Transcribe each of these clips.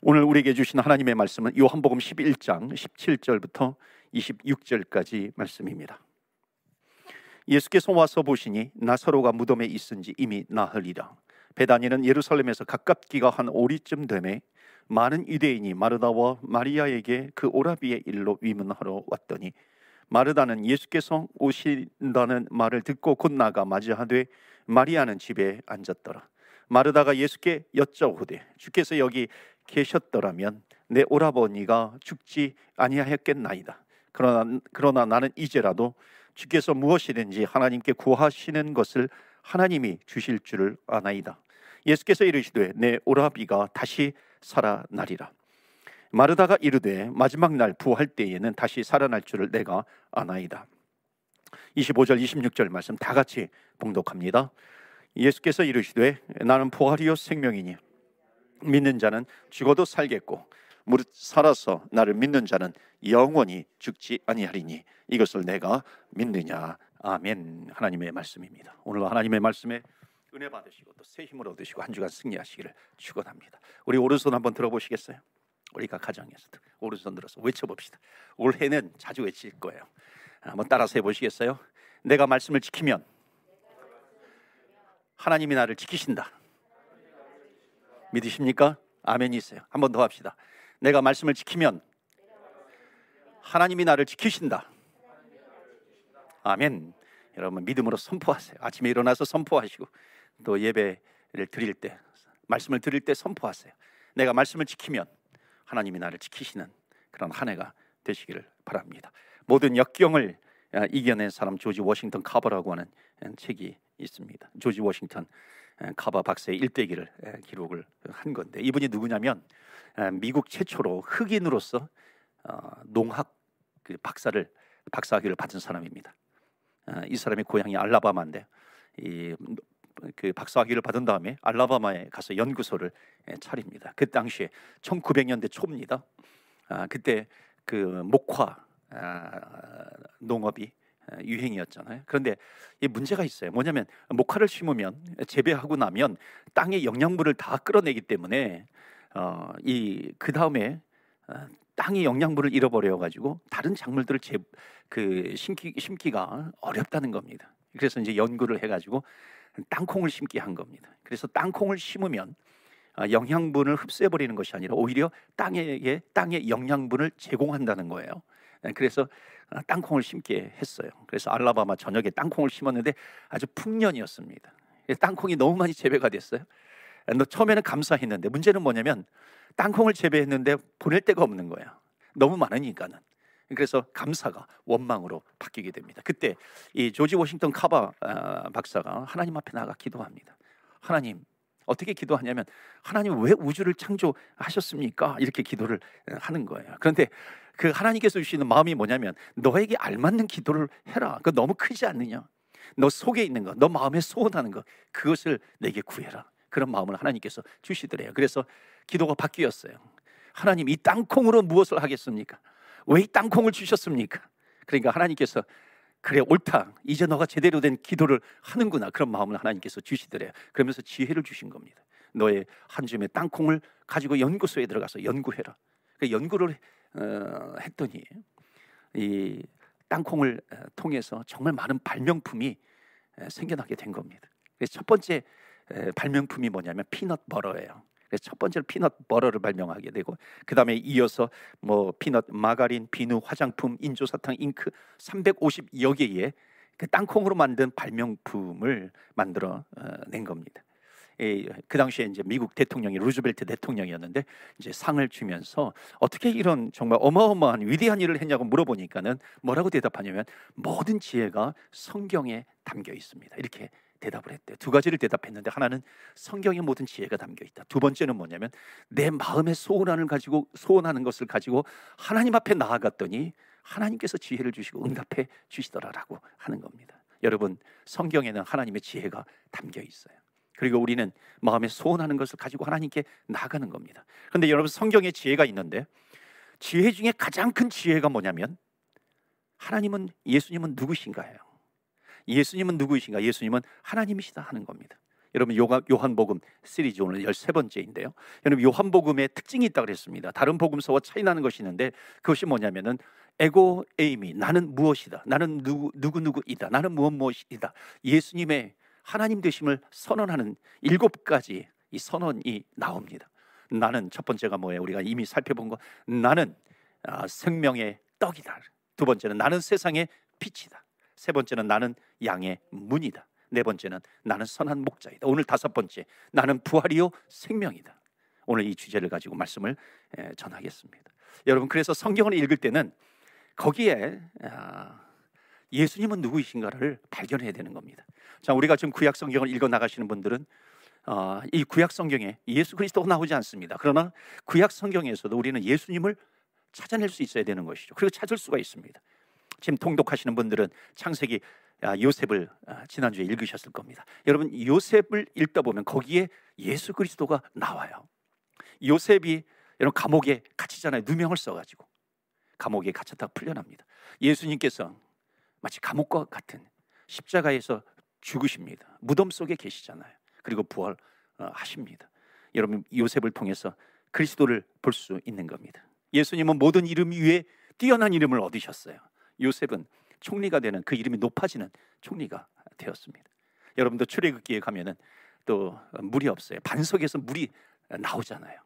오늘 우리에게 주신 하나님의 말씀은 요한복음 11장 17절부터 26절까지 말씀입니다. 예수께서 와서 보시니 나사로가 무덤에 있은지 이미 나흘이라 베다니는 예루살렘에서 가깝기가 한 오리쯤 되매 많은 유대인이 마르다와 마리아에게 그 오라비의 일로 위문하러 왔더니 마르다는 예수께서 오신다는 말을 듣고 곧 나가 맞이하되 마리아는 집에 앉았더라 마르다가 예수께 여쭤오되 주께서 여기 계셨더라면 내 오라버니가 죽지 아니하였겠나이다. 그러나 그러나 나는 이제라도 주께서 무엇이든지 하나님께 구하시는 것을 하나님이 주실 줄을 아나이다. 예수께서 이르시되 내 오라비가 다시 살아나리라. 마르다가 이르되 마지막 날 부활 때에는 다시 살아날 줄을 내가 아나이다. 25절 26절 말씀 다 같이 봉독합니다. 예수께서 이르시되 나는 부활이요 생명이니 믿는 자는 죽어도 살겠고 무릇 살아서 나를 믿는 자는 영원히 죽지 아니하리니 이것을 내가 믿느냐 아멘 하나님의 말씀입니다 오늘 하나님의 말씀에 은혜 받으시고 또 새 힘을 얻으시고 한 주간 승리하시기를 축원합니다 우리 오른손 한번 들어보시겠어요? 우리가 가정에서 도 오른손 들어서 외쳐봅시다 올해는 자주 외칠 거예요 한번 따라서 해보시겠어요? 내가 말씀을 지키면 하나님이 나를 지키신다 믿으십니까? 아멘이세요. 한 번 더 합시다. 내가 말씀을 지키면 하나님이 나를 지키신다. 아멘. 여러분 믿음으로 선포하세요. 아침에 일어나서 선포하시고 또 예배를 드릴 때 말씀을 드릴 때 선포하세요. 내가 말씀을 지키면 하나님이 나를 지키시는 그런 한 해가 되시기를 바랍니다. 모든 역경을 아, 이겨낸 사람 조지 워싱턴 카버라고 하는 책이 있습니다. 조지 워싱턴 카바 박사의 일대기를 기록을 한 건데 이분이 누구냐면 미국 최초로 흑인으로서 어, 농학 그 박사를 박사학위를 받은 사람입니다. 이 사람이 고향이 알라바마인데 이그 박사학위를 받은 다음에 알라바마에 가서 연구소를 차립니다. 그 당시에 1900년대 초입니다. 아, 그때 그 목화 아, 농업이 유행이었잖아요. 그런데 이 문제가 있어요. 뭐냐면 목화를 심으면 재배하고 나면 땅의 영양분을 다 끌어내기 때문에 어, 이그 다음에 어, 땅의 영양분을 잃어버려 가지고 다른 작물들을 재, 그 심기, 심기가 어렵다는 겁니다. 그래서 이제 연구를 해가지고 땅콩을 심게 한 겁니다. 그래서 땅콩을 심으면 아, 영양분을 흡수해 버리는 것이 아니라 오히려 땅에게 땅의 영양분을 제공한다는 거예요. 예, 그래서 아, 땅콩을 심게 했어요. 그래서 알라바마 전역에 땅콩을 심었는데 아주 풍년이었습니다. 예, 땅콩이 너무 많이 재배가 됐어요. 예, 너 처음에는 감사했는데 문제는 뭐냐면 땅콩을 재배했는데 보낼 데가 없는 거야 너무 많으니까는. 그래서 감사가 원망으로 바뀌게 됩니다. 그때 이 조지 워싱턴 카바 아, 박사가 하나님 앞에 나가 기도합니다. 하나님 어떻게 기도하냐면 하나님 왜 우주를 창조하셨습니까? 이렇게 기도를 하는 거예요. 그런데 그 하나님께서 주시는 마음이 뭐냐면 너에게 알맞는 기도를 해라. 그 너무 크지 않느냐? 너 속에 있는 거, 너 마음에 소원하는 거 그것을 내게 구해라. 그런 마음을 하나님께서 주시더래요. 그래서 기도가 바뀌었어요. 하나님 이 땅콩으로 무엇을 하겠습니까? 왜 이 땅콩을 주셨습니까? 그러니까 하나님께서 그래 옳다. 이제 너가 제대로 된 기도를 하는구나. 그런 마음을 하나님께서 주시더래요. 그러면서 지혜를 주신 겁니다. 너의 한 줌의 땅콩을 가지고 연구소에 들어가서 연구해라. 그 연구를 어, 했더니 이 땅콩을 어, 통해서 정말 많은 발명품이 생겨나게 된 겁니다. 그래서 첫 번째 발명품이 뭐냐면 피넛 버러예요. 그래서 첫 번째로 피넛 버러를 발명하게 되고 그 다음에 이어서 뭐 피넛, 마가린, 비누, 화장품, 인조 사탕, 잉크 350여 개의 그 땅콩으로 만든 발명품을 만들어 어, 낸 겁니다. 그 당시에 이제 미국 대통령이 루즈벨트 대통령이었는데 이제 상을 주면서 어떻게 이런 정말 어마어마한 위대한 일을 했냐고 물어보니까는 뭐라고 대답하냐면 모든 지혜가 성경에 담겨 있습니다. 이렇게 대답을 했대요. 두 가지를 대답했는데 하나는 성경의 모든 지혜가 담겨 있다. 두 번째는 뭐냐면 내 마음의 소원을 가지고 소원하는 것을 가지고 하나님 앞에 나아갔더니 하나님께서 지혜를 주시고 응답해 주시더라라고 하는 겁니다. 여러분 성경에는 하나님의 지혜가 담겨 있어요. 그리고 우리는 마음에 소원하는 것을 가지고 하나님께 나가는 겁니다. 그런데 여러분 성경에 지혜가 있는데 지혜 중에 가장 큰 지혜가 뭐냐면 하나님은 예수님은 누구신가요? 예수님은 누구이신가? 예수님은 하나님이시다 하는 겁니다. 여러분 요한복음 시리즈 오늘 13번째인데요. 여러분 요한복음의 특징이 있다 그랬습니다. 다른 복음서와 차이나는 것이 있는데 그것이 뭐냐면은 에고 에이미 나는 무엇이다. 나는 누구 누구 누구이다. 나는 무엇 무엇이다. 예수님의 하나님 되심을 선언하는 일곱 가지 이 선언이 나옵니다. 나는 첫 번째가 뭐예요? 우리가 이미 살펴본 거 나는 아, 생명의 떡이다. 두 번째는 나는 세상의 빛이다. 세 번째는 나는 양의 문이다. 네 번째는 나는 선한 목자이다. 오늘 다섯 번째 나는 부활이요 생명이다. 오늘 이 주제를 가지고 말씀을 전하겠습니다. 여러분 그래서 성경을 읽을 때는 거기에 아, 예수님은 누구이신가를 발견해야 되는 겁니다. 자 우리가 지금 구약 성경을 읽어 나가시는 분들은 어, 이 구약 성경에 예수 그리스도가 나오지 않습니다. 그러나 구약 성경에서도 우리는 예수님을 찾아낼 수 있어야 되는 것이죠. 그리고 찾을 수가 있습니다. 지금 통독하시는 분들은 창세기 아, 요셉을 아, 지난주에 읽으셨을 겁니다. 여러분 요셉을 읽다 보면 거기에 예수 그리스도가 나와요. 요셉이 여러분 감옥에 갇히잖아요. 누명을 써가지고 감옥에 갇혔다가 풀려납니다. 예수님께서 마치 감옥과 같은 십자가에서 죽으십니다. 무덤 속에 계시잖아요. 그리고 부활하십니다. 여러분 요셉을 통해서 그리스도를 볼 수 있는 겁니다. 예수님은 모든 이름 위에 뛰어난 이름을 얻으셨어요. 요셉은 총리가 되는 그 이름이 높아지는 총리가 되었습니다. 여러분도 출애굽기에 가면은 또 물이 없어요. 반석에서 물이 나오잖아요.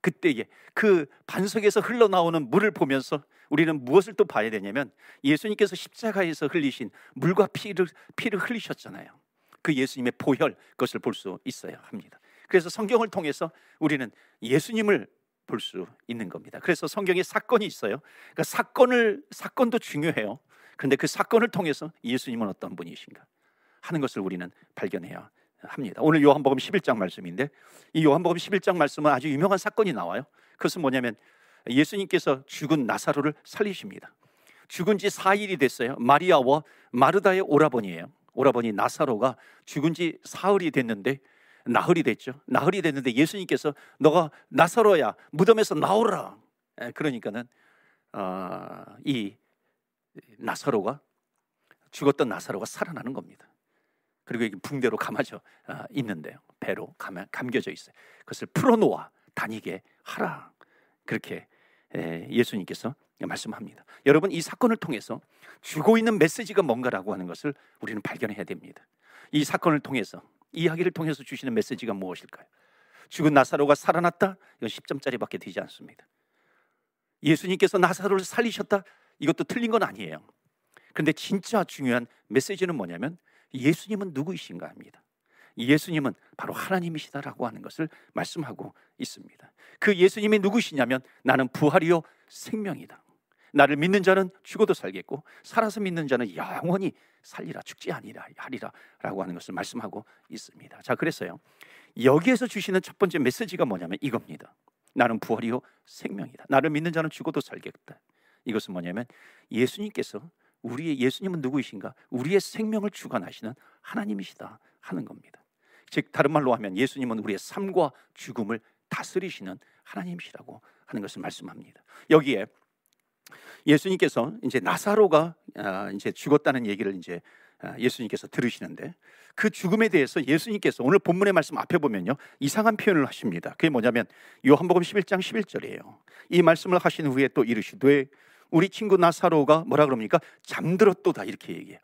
그때에 그 반석에서 흘러나오는 물을 보면서 우리는 무엇을 또 봐야 되냐면 예수님께서 십자가에서 흘리신 물과 피를 피를 흘리셨잖아요. 그 예수님의 보혈 것을 볼 수 있어야 합니다. 그래서 성경을 통해서 우리는 예수님을 볼수 있는 겁니다. 그래서 성경에 사건이 있어요. 그러니까 사건을 사건도 중요해요. 그런데 그 사건을 통해서 예수님은 어떤 분이신가 하는 것을 우리는 발견해야 합니다. 오늘 요한복음 11장 말씀인데 이 요한복음 11장 말씀은 아주 유명한 사건이 나와요. 그것은 뭐냐면 예수님께서 죽은 나사로를 살리십니다. 죽은 지 4일이 됐어요. 마리아와 마르다의 오라버니예요. 오라버니 나사로가 죽은 지4일이 됐는데 나흘이 됐죠. 나흘이 됐는데 예수님께서 너가 나사로야 무덤에서 나오라. 예, 그러니까는 어, 이 나사로가 죽었던 나사로가 살아나는 겁니다. 그리고 붕대로 감아져 어, 있는데요. 배로 감, 겨져 있어요. 그것을 풀어놓아 다니게 하라. 그렇게 예, 예수님께서 말씀합니다. 여러분 이 사건을 통해서 죽고 있는 메시지가 뭔가라고 하는 것을 우리는 발견해야 됩니다. 이 사건을 통해서 이야기를 통해서 주시는 메시지가 무엇일까요? 죽은 나사로가 살아났다. 이건 10점짜리밖에 되지 않습니다. 예수님께서 나사로를 살리셨다. 이것도 틀린 건 아니에요. 그런데 진짜 중요한 메시지는 뭐냐면 예수님은 누구이신가 합니다. 예수님은 바로 하나님이시다라고 하는 것을 말씀하고 있습니다. 그 예수님이 누구시냐면 나는 부활이요 생명이다. 나를 믿는 자는 죽어도 살겠고 살아서 믿는 자는 영원히 살리라 죽지 아니라 하리라라고 하는 것을 말씀하고 있습니다. 자, 그래서요. 여기에서 주시는 첫 번째 메시지가 뭐냐면 이겁니다. 나는 부활이요 생명이다. 나를 믿는 자는 죽어도 살겠다. 이것은 뭐냐면 예수님께서 우리의 예수님은 누구이신가? 우리의 생명을 주관하시는 하나님이시다 하는 겁니다. 즉 다른 말로 하면 예수님은 우리의 삶과 죽음을 다스리시는 하나님이시라고 하는 것을 말씀합니다. 여기에 예수님께서 이제 나사로가 아, 이제 죽었다는 얘기를 이제 아, 예수님께서 들으시는데 그 죽음에 대해서 예수님께서 오늘 본문의 말씀 앞에 보면요 이상한 표현을 하십니다. 그게 뭐냐면 요한복음 11장 11절이에요. 이 말씀을 하신 후에 또 이르시되 우리 친구 나사로가 뭐라 그럽니까? 잠들었도다 이렇게 얘기해요.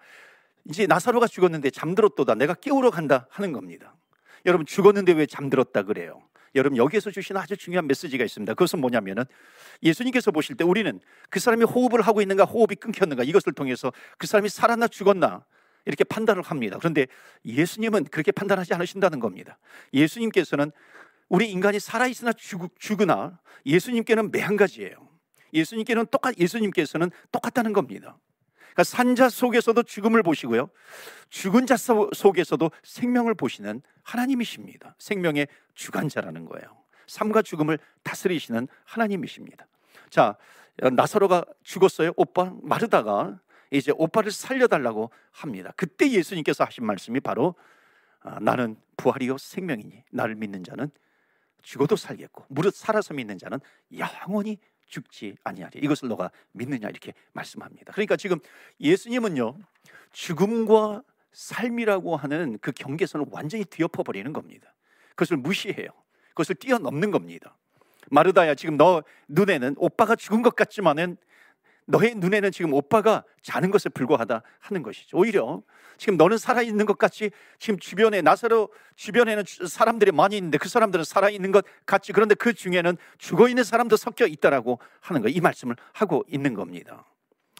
이제 나사로가 죽었는데 잠들었도다 내가 깨우러 간다 하는 겁니다. 여러분 죽었는데 왜 잠들었다 그래요? 여러분 여기에서 주신 아주 중요한 메시지가 있습니다. 그것은 뭐냐면은 예수님께서 보실 때 우리는 그 사람이 호흡을 하고 있는가 호흡이 끊겼는가 이것을 통해서 그 사람이 살았나 죽었나 이렇게 판단을 합니다. 그런데 예수님은 그렇게 판단하지 않으신다는 겁니다. 예수님께서는 우리 인간이 살아있으나 죽, 으나 예수님께는 매한 가지예요. 예수님께는 똑같 예수님께서는 똑같다는 겁니다. 그러니까 산자 속에서도 죽음을 보시고요. 죽은 자 속에서도 생명을 보시는 하나님이십니다. 생명의 주관자라는 거예요. 삶과 죽음을 다스리시는 하나님이십니다. 자, 나사로가 죽었어요. 오빠 마르다가 이제 오빠를 살려달라고 합니다. 그때 예수님께서 하신 말씀이 바로 아, 나는 부활이요 생명이니 나를 믿는 자는 죽어도 살겠고 무릇 살아서 믿는 자는 영원히 죽지 아니하리. 이것을 너가 믿느냐 이렇게 말씀합니다. 그러니까 지금 예수님은요. 죽음과 삶이라고 하는 그 경계선을 완전히 뒤엎어 버리는 겁니다. 그것을 무시해요. 그것을 뛰어넘는 겁니다. 마르다야 지금 너 눈에는 오빠가 죽은 것 같지만은 너의 눈에는 지금 오빠가 자는 것에 불과하다 하는 것이죠. 오히려 지금 너는 살아있는 것 같이 지금 주변에 나사로 주변에는 사람들이 많이 있는데 그 사람들은 살아있는 것 같이 그런데 그 중에는 죽어있는 사람도 섞여 있다라고 하는 거 이 말씀을 하고 있는 겁니다.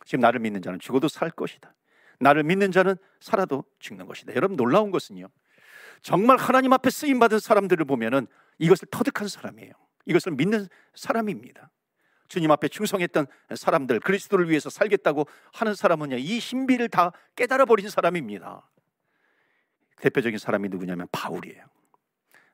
지금 나를 믿는 자는 죽어도 살 것이다. 나를 믿는 자는 살아도 죽는 것이다. 여러분 놀라운 것은요. 정말 하나님 앞에 쓰임 받은 사람들을 보면은 이것을 터득한 사람이에요. 이것을 믿는 사람입니다. 주님 앞에 충성했던 사람들, 그리스도를 위해서 살겠다고 하는 사람은이 신비를 다 깨달아 버린 사람입니다. 대표적인 사람이 누구냐면 바울이에요.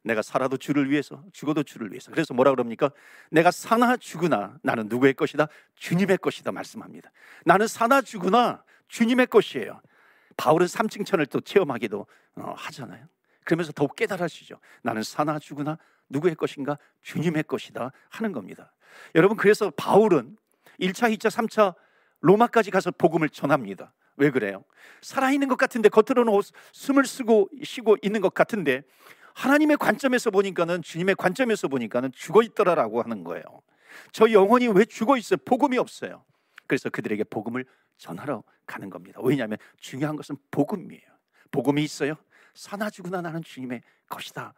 내가 살아도 주를 위해서, 죽어도 주를 위해서. 그래서 뭐라 그럽니까? 내가 사나 죽으나 나는 누구의 것이다? 주님의 것이다 말씀합니다. 나는 사나 죽으나 주님의 것이에요. 바울은 삼층천을 또 체험하기도 어, 하잖아요. 그러면서 더욱 깨달으시죠. 나는 사나 죽으나 누구의 것인가? 주님의 것이다 하는 겁니다. 여러분 그래서 바울은 1차, 2차, 3차 로마까지 가서 복음을 전합니다. 왜 그래요? 살아있는 것 같은데 겉으로는 옷, 숨을 쓰고 쉬고 있는 것 같은데 하나님의 관점에서 보니까는 주님의 관점에서 보니까는 죽어 있더라라고 하는 거예요. 저 영혼이 왜 죽어 있어요? 복음이 없어요. 그래서 그들에게 복음을 전하러 가는 겁니다. 왜냐하면 중요한 것은 복음이에요. 복음이 있어요. 사나 죽으나 나는 주님의 것이다.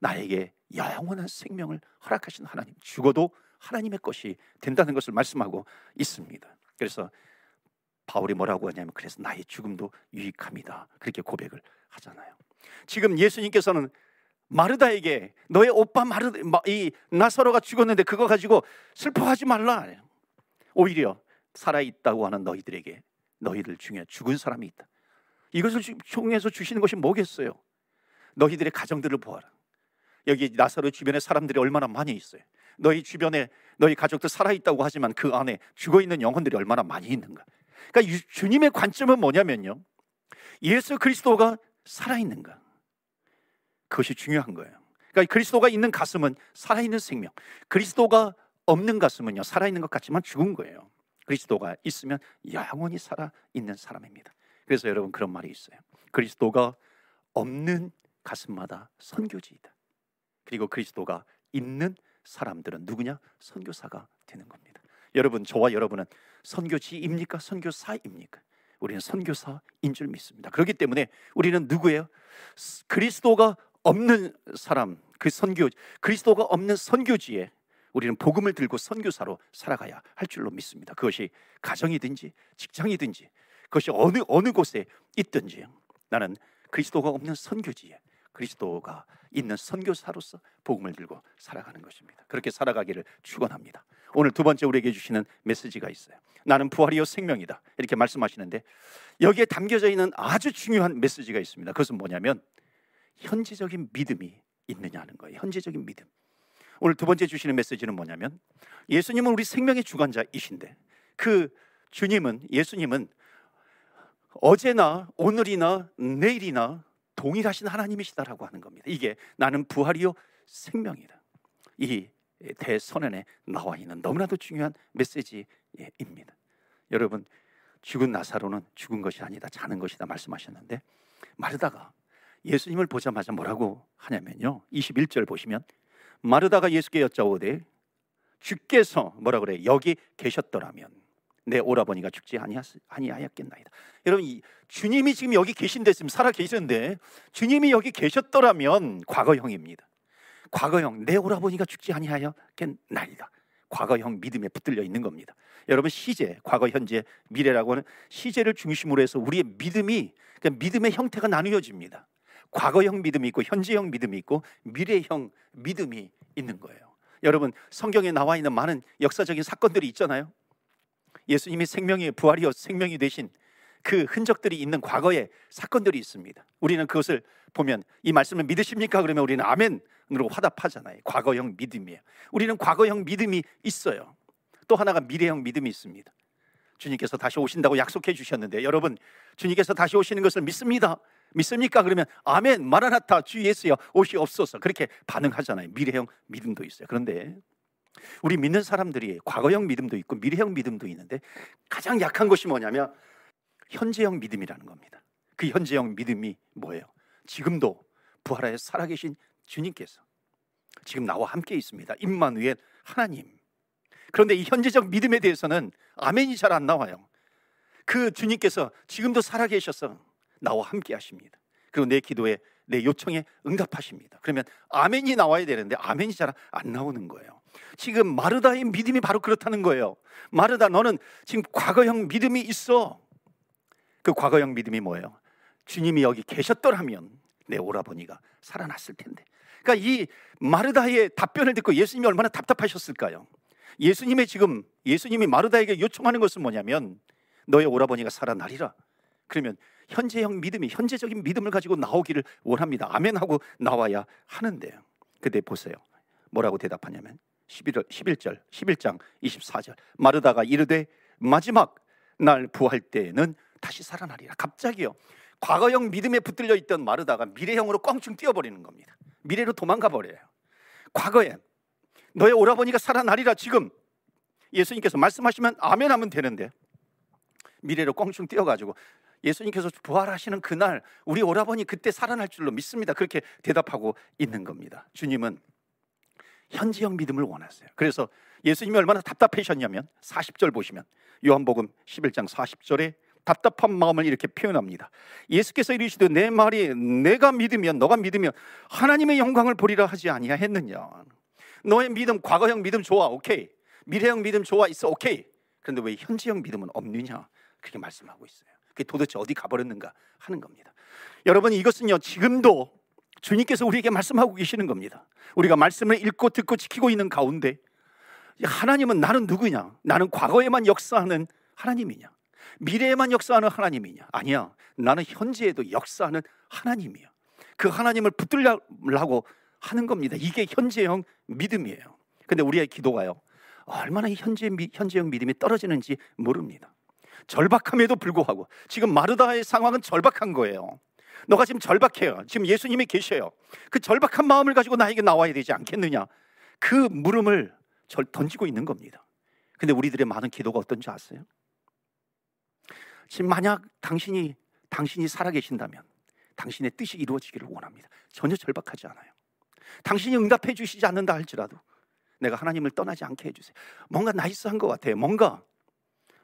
나에게 영원한 생명을 허락하신 하나님. 죽어도 하나님의 것이 된다는 것을 말씀하고 있습니다. 그래서 바울이 뭐라고 하냐면 그래서 나의 죽음도 유익합니다. 그렇게 고백을 하잖아요. 지금 예수님께서는 마르다에게 너의 오빠 마르 이 나사로가 죽었는데 그거 가지고 슬퍼하지 말라. 오히려 살아 있다고 하는 너희들에게 너희들 중에 죽은 사람이 있다. 이것을 통해서 주시는 것이 뭐겠어요? 너희들의 가정들을 보아라. 여기 나사로 주변에 사람들이 얼마나 많이 있어요. 너희 주변에 너희 가족들 살아있다고 하지만 그 안에 죽어있는 영혼들이 얼마나 많이 있는가. 그러니까 주님의 관점은 뭐냐면요. 예수 그리스도가 살아있는가. 그것이 중요한 거예요. 그러니까 그리스도가 있는 가슴은 살아있는 생명. 그리스도가 없는 가슴은요. 살아있는 것 같지만 죽은 거예요. 그리스도가 있으면 영원히 살아있는 사람입니다. 그래서 여러분 그런 말이 있어요. 그리스도가 없는 가슴마다 선교지이다. 그리고 그리스도가 있는 사람들은 누구냐? 선교사가 되는 겁니다. 여러분, 저와 여러분은 선교지입니까? 선교사입니까? 우리는 선교사인 줄 믿습니다. 그렇기 때문에 우리는 누구예요? 그리스도가 없는 사람, 그 선교 그리스도가 없는 선교지에 우리는 복음을 들고 선교사로 살아가야 할 줄로 믿습니다. 그것이 가정이든지 직장이든지 그것이 어느 어느 곳에 있든지 나는 그리스도가 없는 선교지에 그리스도가 있는 선교사로서 복음을 들고 살아가는 것입니다. 그렇게 살아가기를 축원합니다. 오늘 두 번째 우리에게 주시는 메시지가 있어요. 나는 부활이요 생명이다. 이렇게 말씀하시는데 여기에 담겨져 있는 아주 중요한 메시지가 있습니다. 그것은 뭐냐면 현지적인 믿음이 있느냐는 거예요. 현지적인 믿음. 오늘 두 번째 주시는 메시지는 뭐냐면 예수님은 우리 생명의 주관자이신데 그 주님은 예수님은 어제나 오늘이나 내일이나 동일하신 하나님이시다라고 하는 겁니다. 이게 나는 부활이요 생명이다. 이 대선언에 나와 있는 너무나도 중요한 메시지입니다. 여러분 죽은 나사로는 죽은 것이 아니다 자는 것이다 말씀하셨는데 마르다가 예수님을 보자마자 뭐라고 하냐면요 21절 보시면 마르다가 예수께 여짜오되 주께서 뭐라 그래 여기 계셨더라면 내 오라버니가 죽지 아니하였겠나이다. 여러분 이 주님이 지금 여기 계신데 지금 살아 계시는데 주님이 여기 계셨더라면 과거형입니다. 과거형 내 오라버니가 죽지 아니하였겠나이다. 과거형 믿음에 붙들려 있는 겁니다. 여러분 시제, 과거, 현재, 미래라고 하는 시제를 중심으로 해서 우리의 믿음이 그러니까 믿음의 형태가 나누어집니다. 과거형 믿음이 있고 현재형 믿음이 있고 미래형 믿음이 있는 거예요. 여러분 성경에 나와 있는 많은 역사적인 사건들이 있잖아요. 예수님이 생명의 부활이요 어, 생명이 되신 그 흔적들이 있는 과거의 사건들이 있습니다. 우리는 그것을 보면 이 말씀을 믿으십니까? 그러면 우리는 아멘으로 화답하잖아요. 과거형 믿음이에요. 우리는 과거형 믿음이 있어요. 또 하나가 미래형 믿음이 있습니다. 주님께서 다시 오신다고 약속해 주셨는데 여러분 주님께서 다시 오시는 것을 믿습니다. 믿습니까? 그러면 아멘 마라나타 주 예수여 옷이 없어서 그렇게 반응하잖아요. 미래형 믿음도 있어요. 그런데 우리 믿는 사람들이 과거형 믿음도 있고 미래형 믿음도 있는데 가장 약한 것이 뭐냐면 현재형 믿음이라는 겁니다. 그 현재형 믿음이 뭐예요? 지금도 부활하여 살아계신 주님께서 지금 나와 함께 있습니다. 임마누엘 하나님. 그런데 이 현재적 믿음에 대해서는 아멘이 잘 안 나와요. 그 주님께서 지금도 살아계셔서 나와 함께 하십니다. 그리고 내 기도에 내 요청에 응답하십니다. 그러면 아멘이 나와야 되는데 아멘이 잘 안 나오는 거예요. 지금 마르다의 믿음이 바로 그렇다는 거예요. 마르다, 너는 지금 과거형 믿음이 있어. 그 과거형 믿음이 뭐예요? 주님이 여기 계셨더라면 내 오라버니가 살아났을 텐데. 그러니까 이 마르다의 답변을 듣고 예수님이 얼마나 답답하셨을까요? 예수님의 지금 예수님이 마르다에게 요청하는 것은 뭐냐면 너의 오라버니가 살아나리라. 그러면 현재형 믿음이 현재적인 믿음을 가지고 나오기를 원합니다. 아멘 하고 나와야 하는데요. 그때 보세요. 뭐라고 대답하냐면 1 1 11절 11장 24절 마르다가 이르되 마지막 날 부활 때에는 다시 살아나리라. 갑자기요. 과거형 믿음에 붙들려 있던 마르다가 미래형으로 껑충 뛰어버리는 겁니다. 미래로 도망가 버려요. 과거에 너의 오라버니가 살아나리라 지금 예수님께서 말씀하시면 아멘 하면 되는데 미래로 껑충 뛰어가지고 예수님께서 부활하시는 그날 우리 오라버니 그때 살아날 줄로 믿습니다. 그렇게 대답하고 있는 겁니다. 주님은 현지형 믿음을 원하세요 그래서 예수님이 얼마나 답답해셨냐면 40절 보시면 요한복음 11장 40절에 답답한 마음을 이렇게 표현합니다. 예수께서 이르시되 내 말이 내가 믿으면 너가 믿으면 하나님의 영광을 보리라 하지 아니하 했느냐. 너의 믿음 과거형 믿음 좋아. 오케이. 미래형 믿음 좋아 있어. 오케이. 그런데 왜 현지형 믿음은 없느냐? 그렇게 말씀하고 있어요. 그게 도대체 어디 가버렸는가 하는 겁니다. 여러분 이것은요 지금도 주님께서 우리에게 말씀하고 계시는 겁니다. 우리가 말씀을 읽고 듣고 지키고 있는 가운데 하나님은 나는 누구냐? 나는 과거에만 역사하는 하나님이냐? 미래에만 역사하는 하나님이냐? 아니야. 나는 현재에도 역사하는 하나님이야. 그 하나님을 붙들려고 하는 겁니다. 이게 현재형 믿음이에요. 근데 우리의 기도가요. 얼마나 현재 현재형 믿음이 떨어지는지 모릅니다. 절박함에도 불구하고 지금 마르다의 상황은 절박한 거예요. 너가 지금 절박해요. 지금 예수님이 계셔요. 그 절박한 마음을 가지고 나에게 나와야 되지 않겠느냐. 그 물음을 절 던지고 있는 겁니다. 근데 우리들의 많은 기도가 어떤지 아세요? 지금 만약 당신이 당신이 살아계신다면 당신의 뜻이 이루어지기를 원합니다. 전혀 절박하지 않아요. 당신이 응답해 주시지 않는다 할지라도 내가 하나님을 떠나지 않게 해주세요. 뭔가 나이스한 것 같아요. 뭔가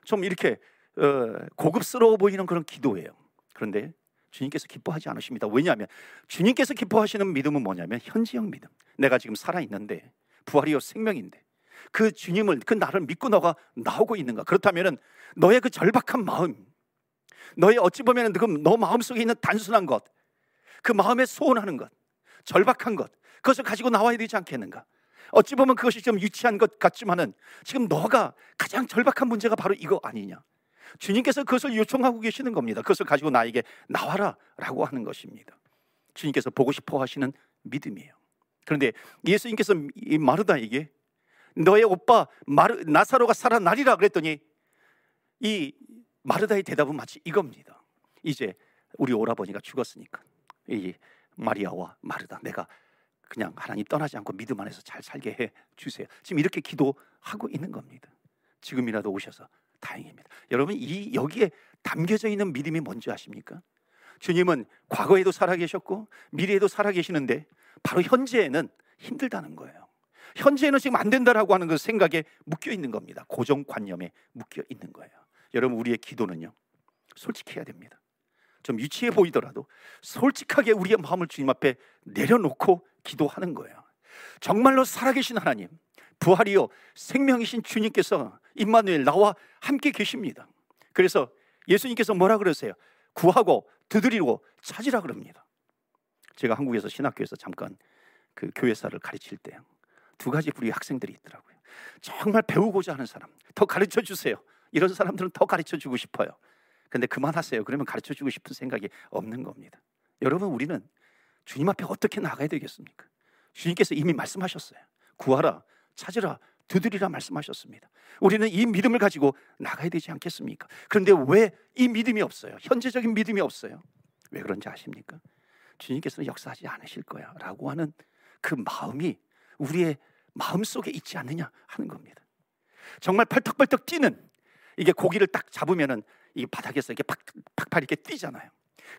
좀 이렇게 어, 고급스러워 보이는 그런 기도예요. 그런데 주님께서 기뻐하지 않으십니다. 왜냐하면 주님께서 기뻐하시는 믿음은 뭐냐면 현지형 믿음. 내가 지금 살아 있는데 부활이요 생명인데 그 주님을 그 나를 믿고 너가 나오고 있는가? 그렇다면은 너의 그 절박한 마음, 너의 어찌 보면은 지금 너 마음 속에 있는 단순한 것, 그 마음에 소원하는 것, 절박한 것, 그것을 가지고 나와야 되지 않겠는가? 어찌 보면 그것이 좀 유치한 것 같지만은 지금 너가 가장 절박한 문제가 바로 이거 아니냐? 주님께서 그것을 요청하고 계시는 겁니다. 그것을 가지고 나에게 나와라 라고 하는 것입니다. 주님께서 보고 싶어 하시는 믿음이에요. 그런데 예수님께서 이 마르다에게 너의 오빠 마르, 나사로가 살아나리라 그랬더니 이 마르다의 대답은 마치 이겁니다. 이제 우리 오라버니가 죽었으니까 이 마리아와 마르다 내가 그냥 하나님 떠나지 않고 믿음 안에서 잘 살게 해 주세요. 지금 이렇게 기도하고 있는 겁니다. 지금이라도 오셔서 다행입니다. 여러분 이 여기에 담겨져 있는 믿음이 뭔지 아십니까? 주님은 과거에도 살아계셨고 미래에도 살아계시는데 바로 현재에는 힘들다는 거예요. 현재에는 지금 안 된다라고 하는 그 생각에 묶여 있는 겁니다. 고정관념에 묶여 있는 거예요. 여러분 우리의 기도는요 솔직해야 됩니다. 좀 유치해 보이더라도 솔직하게 우리의 마음을 주님 앞에 내려놓고 기도하는 거예요. 정말로 살아계신 하나님, 부활이요 생명이신 주님께서 임마누엘 나와 함께 계십니다. 그래서 예수님께서 뭐라 그러세요? 구하고 두드리고 찾으라 그럽니다. 제가 한국에서 신학교에서 잠깐 그 교회사를 가르칠 때 두 가지 부류 의 학생들이 있더라고요. 정말 배우고자 하는 사람, 더 가르쳐 주세요. 이런 사람들은 더 가르쳐 주고 싶어요. 근데 그만하세요. 그러면 가르쳐 주고 싶은 생각이 없는 겁니다. 여러분, 우리는 주님 앞에 어떻게 나가야 되겠습니까? 주님께서 이미 말씀하셨어요. 구하라, 찾으라, 두드리라 말씀하셨습니다. 우리는 이 믿음을 가지고 나가야 되지 않겠습니까? 그런데 왜 이 믿음이 없어요? 현재적인 믿음이 없어요. 왜 그런지 아십니까? 주님께서는 역사하지 않으실 거야라고 하는 그 마음이 우리의 마음 속에 있지 않느냐 하는 겁니다. 정말 팔떡팔떡 뛰는 이게 고기를 딱 잡으면은 이 바닥에서 이렇게 팍, 팍팍 이렇게 뛰잖아요.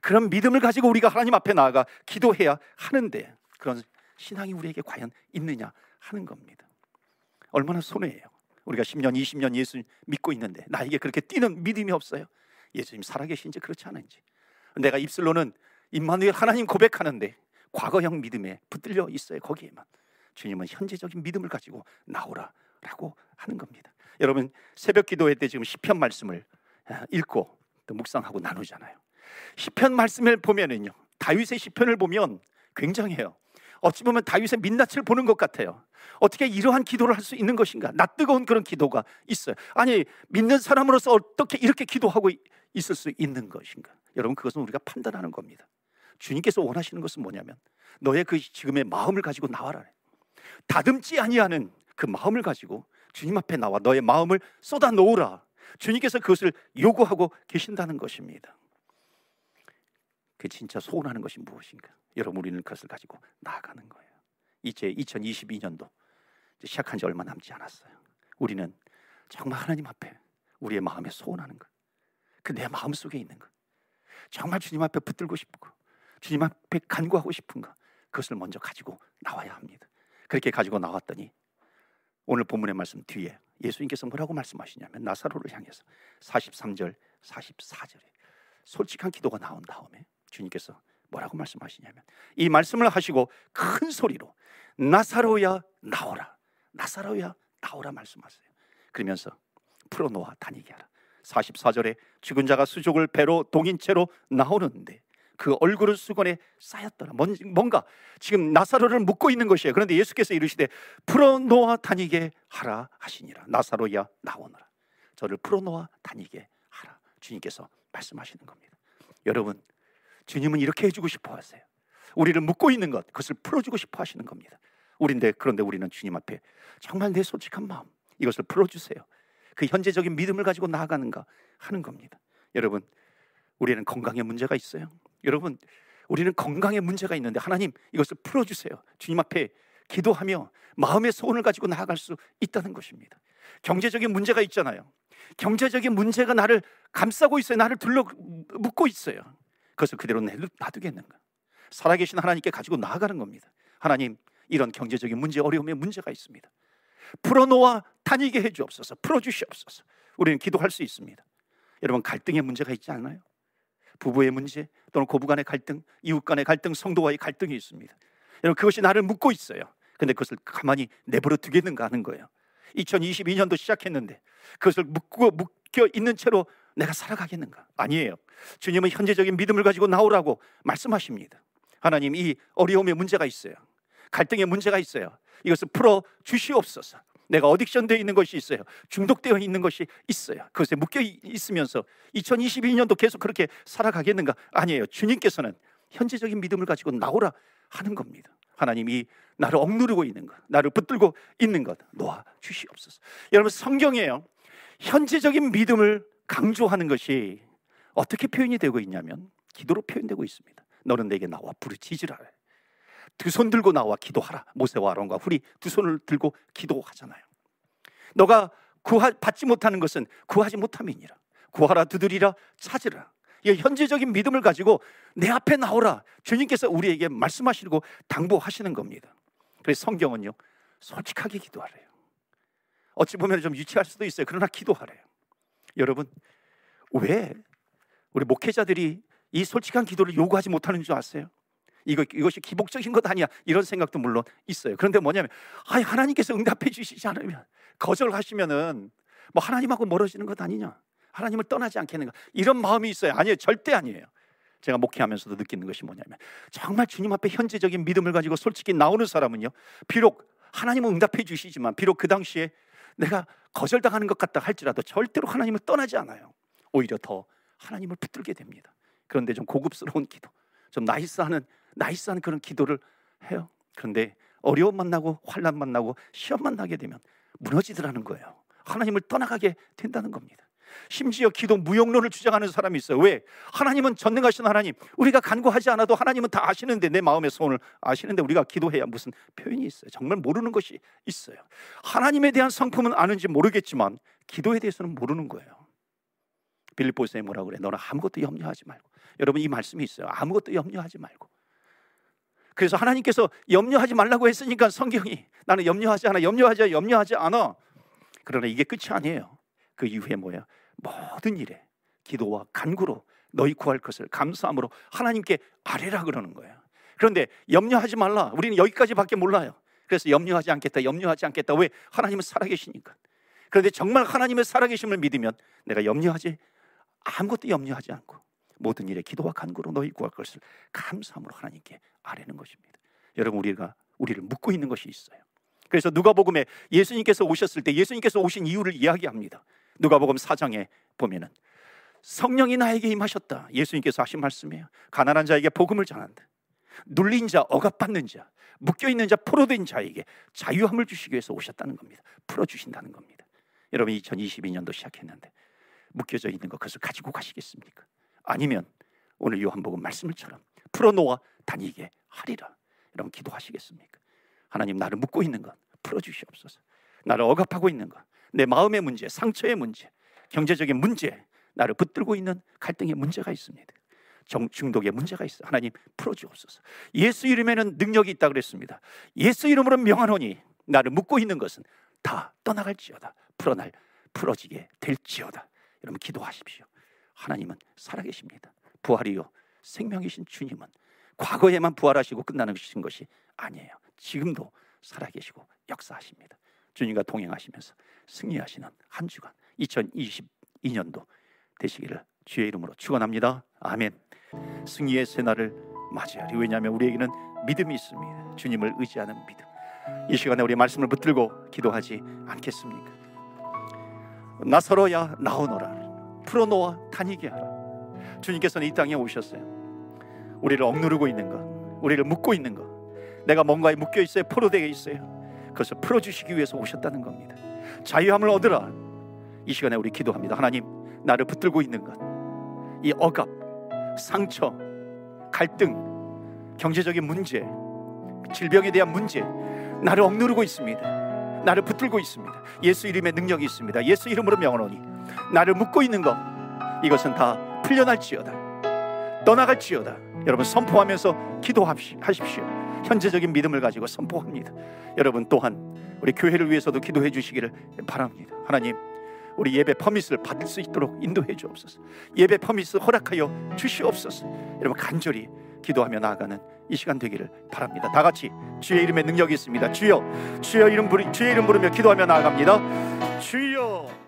그런 믿음을 가지고 우리가 하나님 앞에 나아가 기도해야 하는데 그런 신앙이 우리에게 과연 있느냐 하는 겁니다. 얼마나 손해예요. 우리가 10년, 20년 예수 믿고 있는데 나에게 그렇게 뛰는 믿음이 없어요. 예수님 살아계신지 그렇지 않은지. 내가 입술로는 임마누엘 하나님 고백하는데 과거형 믿음에 붙들려 있어요. 거기에만. 주님은 현재적인 믿음을 가지고 나오라라고 하는 겁니다. 여러분 새벽 기도회 때 지금 시편 말씀을 아, 읽고 또 묵상하고 나누잖아요. 시편 말씀을 보면은요. 다윗의 시편을 보면 굉장해요. 어찌 보면 다윗의 민낯을 보는 것 같아요. 어떻게 이러한 기도를 할 수 있는 것인가? 낯뜨거운 그런 기도가 있어요. 아니, 믿는 사람으로서 어떻게 이렇게 기도하고 있을 수 있는 것인가? 여러분, 그것은 우리가 판단하는 겁니다. 주님께서 원하시는 것은 뭐냐면 너의 그 지금의 마음을 가지고 나와라. 다듬지 아니하는 그 마음을 가지고 주님 앞에 나와 너의 마음을 쏟아 놓으라. 주님께서 그것을 요구하고 계신다는 것입니다. 그 진짜 소원하는 것이 무엇인가? 여러분 우리는 그것을 가지고 나아가는 거예요. 이제 2022년도 이제 시작한 지 얼마 남지 않았어요. 우리는 정말 하나님 앞에 우리의 마음에 소원하는 것, 그 내 마음 속에 있는 것, 정말 주님 앞에 붙들고 싶은 것, 주님 앞에 간구하고 싶은 것, 그것을 먼저 가지고 나와야 합니다. 그렇게 가지고 나왔더니 오늘 본문의 말씀 뒤에 예수님께서 뭐라고 말씀하시냐면 나사로를 향해서 43절, 44절에 솔직한 기도가 나온 다음에 주님께서 뭐라고 말씀하시냐면 이 말씀을 하시고 큰 소리로 나사로야 나오라 나사로야 나오라 말씀하세요. 그러면서 풀어놓아 다니게 하라. 44절에 죽은 자가 수족을 배로 동인 채로 나오는데 그 얼굴은 수건에 쌓였더라. 뭔가 지금 나사로를 묶고 있는 것이에요. 그런데 예수께서 이르시되 풀어놓아 다니게 하라 하시니라. 나사로야 나오너라. 저를 풀어놓아 다니게 하라. 주님께서 말씀하시는 겁니다. 여러분 주님은 이렇게 해주고 싶어 하세요. 우리를 묶고 있는 것, 그것을 풀어주고 싶어 하시는 겁니다. 우린데 그런데 우리는 주님 앞에 정말 내 솔직한 마음 이것을 풀어주세요. 그 현재적인 믿음을 가지고 나아가는가 하는 겁니다. 여러분, 우리는 건강에 문제가 있어요. 여러분, 우리는 건강에 문제가 있는데 하나님 이것을 풀어주세요. 주님 앞에 기도하며 마음의 소원을 가지고 나아갈 수 있다는 것입니다. 경제적인 문제가 있잖아요. 경제적인 문제가 나를 감싸고 있어요. 나를 둘러 묶고 있어요. 그것을 그대로 놔두겠는가? 살아계신 하나님께 가지고 나아가는 겁니다. 하나님, 이런 경제적인 문제 어려움에 문제가 있습니다. 풀어놓아 다니게 해주옵소서. 풀어주시옵소서. 우리는 기도할 수 있습니다. 여러분 갈등의 문제가 있지 않나요? 부부의 문제 또는 고부간의 갈등, 이웃간의 갈등, 성도와의 갈등이 있습니다. 여러분 그것이 나를 묶고 있어요. 근데 그것을 가만히 내버려 두겠는가 하는 거예요. 2022년도 시작했는데 그것을 묶고 묶여 있는 채로 내가 살아가겠는가? 아니에요. 주님은 현재적인 믿음을 가지고 나오라고 말씀하십니다. 하나님 이 어려움에 문제가 있어요. 갈등에 문제가 있어요. 이것을 풀어 주시옵소서. 내가 어딕션되어 있는 것이 있어요. 중독되어 있는 것이 있어요. 그것에 묶여 있으면서 2022년도 계속 그렇게 살아가겠는가? 아니에요. 주님께서는 현재적인 믿음을 가지고 나오라 하는 겁니다. 하나님이 나를 억누르고 있는 것, 나를 붙들고 있는 것 놓아 주시옵소서. 여러분 성경에요. 이 현재적인 믿음을 강조하는 것이 어떻게 표현이 되고 있냐면 기도로 표현되고 있습니다. 너는 내게 나와 부르짖으라. 두 손 들고 나와 기도하라. 모세와 아론과 훌이 두 손을 들고 기도하잖아요. 너가 구하 받지 못하는 것은 구하지 못함이니라. 구하라 두드리라 찾으라. 이 현재적인 믿음을 가지고 내 앞에 나오라. 주님께서 우리에게 말씀하시고 당부하시는 겁니다. 그래서 성경은요. 솔직하게 기도하래요. 어찌 보면 좀 유치할 수도 있어요. 그러나 기도하래요. 여러분 왜 우리 목회자들이 이 솔직한 기도를 요구하지 못하는 줄 아세요? 이거 이것이 기복적인 것 아니야 이런 생각도 물론 있어요. 그런데 뭐냐면 아 하나님께서 응답해 주시지 않으면 거절하시면은 뭐 하나님하고 멀어지는 것 아니냐? 하나님을 떠나지 않겠는가? 이런 마음이 있어요. 아니에요. 절대 아니에요. 제가 목회하면서도 느끼는 것이 뭐냐면 정말 주님 앞에 현재적인 믿음을 가지고 솔직히 나오는 사람은요. 비록 하나님은 응답해 주시지만 비록 그 당시에 내가 거절당하는 것 같다 할지라도 절대로 하나님을 떠나지 않아요. 오히려 더 하나님을 붙들게 됩니다. 그런데 좀 고급스러운 기도, 좀 나이스하는 나이스한 그런 기도를 해요. 그런데 어려움 만나고 환란 만나고 시험 만나게 되면 무너지더라는 거예요. 하나님을 떠나가게 된다는 겁니다. 심지어 기도 무용론을 주장하는 사람이 있어요. 왜? 하나님은 전능하신 하나님. 우리가 간구하지 않아도 하나님은 다 아시는데 내 마음의 소원을 아시는데 우리가 기도해야 무슨 표현이 있어요. 정말 모르는 것이 있어요. 하나님에 대한 성품은 아는지 모르겠지만 기도에 대해서는 모르는 거예요. 빌립보스에 뭐라 그래? 너는 아무것도 염려하지 말고. 여러분 이 말씀이 있어요. 아무것도 염려하지 말고. 그래서 하나님께서 염려하지 말라고 했으니까 성경이 나는 염려하지 않아, 염려하지 않아, 염려하지 않아. 그러나 이게 끝이 아니에요. 그 이후에 뭐야? 모든 일에 기도와 간구로 너희 구할 것을 감사함으로 하나님께 아뢰라 그러는 거예요. 그런데 염려하지 말라. 우리는 여기까지밖에 몰라요. 그래서 염려하지 않겠다. 염려하지 않겠다. 왜? 하나님은 살아계시니까. 그런데 정말 하나님의 살아계심을 믿으면 내가 염려하지 아무것도 염려하지 않고 모든 일에 기도와 간구로 너희 구할 것을 감사함으로 하나님께 아뢰는 것입니다. 여러분 우리가 우리를 묶고 있는 것이 있어요. 그래서 누가복음에 예수님께서 오셨을 때 예수님께서 오신 이유를 이야기합니다. 누가복음 4장에 보면은 성령이 나에게 임하셨다. 예수님께서 하신 말씀이에요. 가난한 자에게 복음을 전한다. 눌린 자, 억압받는 자, 묶여 있는 자, 포로된 자에게 자유함을 주시기 위해서 오셨다는 겁니다. 풀어 주신다는 겁니다. 여러분 2022년도 시작했는데 묶여져 있는 것 그것을 가지고 가시겠습니까? 아니면 오늘 요한복음 말씀처럼 풀어 놓아 다니게 하리라. 여러분 기도하시겠습니까? 하나님 나를 묶고 있는 것 풀어 주시옵소서. 나를 억압하고 있는 것내 마음의 문제, 상처의 문제, 경제적인 문제, 나를 붙들고 있는 갈등의 문제가 있습니다. 정, 중독의 문제가 있어. 하나님 풀어주옵소서. 예수 이름에는 능력이 있다 그랬습니다. 예수 이름으로 명하노니 나를 묶고 있는 것은 다 떠나갈지어다. 풀어날 풀어지게 될지어다. 여러분 기도하십시오. 하나님은 살아계십니다. 부활이요 생명이신 주님은 과거에만 부활하시고 끝나는 것이 아니에요. 지금도 살아계시고 역사하십니다. 주님과 동행하시면서 승리하시는 한 주간 2022년도 되시기를 주의 이름으로 축원합니다. 아멘. 승리의 새날을 맞이하리. 왜냐하면 우리에게는 믿음이 있습니다. 주님을 의지하는 믿음. 이 시간에 우리 말씀을 붙들고 기도하지 않겠습니까? 나서로야 나오너라. 풀어놓아 다니게 하라. 주님께서는 이 땅에 오셨어요. 우리를 억누르고 있는 것, 우리를 묶고 있는 것, 내가 뭔가에 묶여 있어요, 포로되어 있어요. 그것을 풀어주시기 위해서 오셨다는 겁니다. 자유함을 얻으라. 이 시간에 우리 기도합니다. 하나님, 나를 붙들고 있는 것, 이 억압, 상처, 갈등, 경제적인 문제, 질병에 대한 문제, 나를 억누르고 있습니다. 나를 붙들고 있습니다. 예수 이름의 능력이 있습니다. 예수 이름으로 명언하니 나를 묶고 있는 것, 이것은 다 풀려날지어다. 떠나갈지어다. 여러분 선포하면서 기도하십시오. 현재적인 믿음을 가지고 선포합니다. 여러분 또한 우리 교회를 위해서도 기도해 주시기를 바랍니다. 하나님 우리 예배 퍼밋을 받을 수 있도록 인도해 주옵소서. 예배 퍼밋을 허락하여 주시옵소서. 여러분 간절히 기도하며 나아가는 이 시간 되기를 바랍니다. 다 같이 주의 이름에 능력이 있습니다. 주여, 주여 이름 부르 주의 이름 부르며 기도하며 나아갑니다. 주여.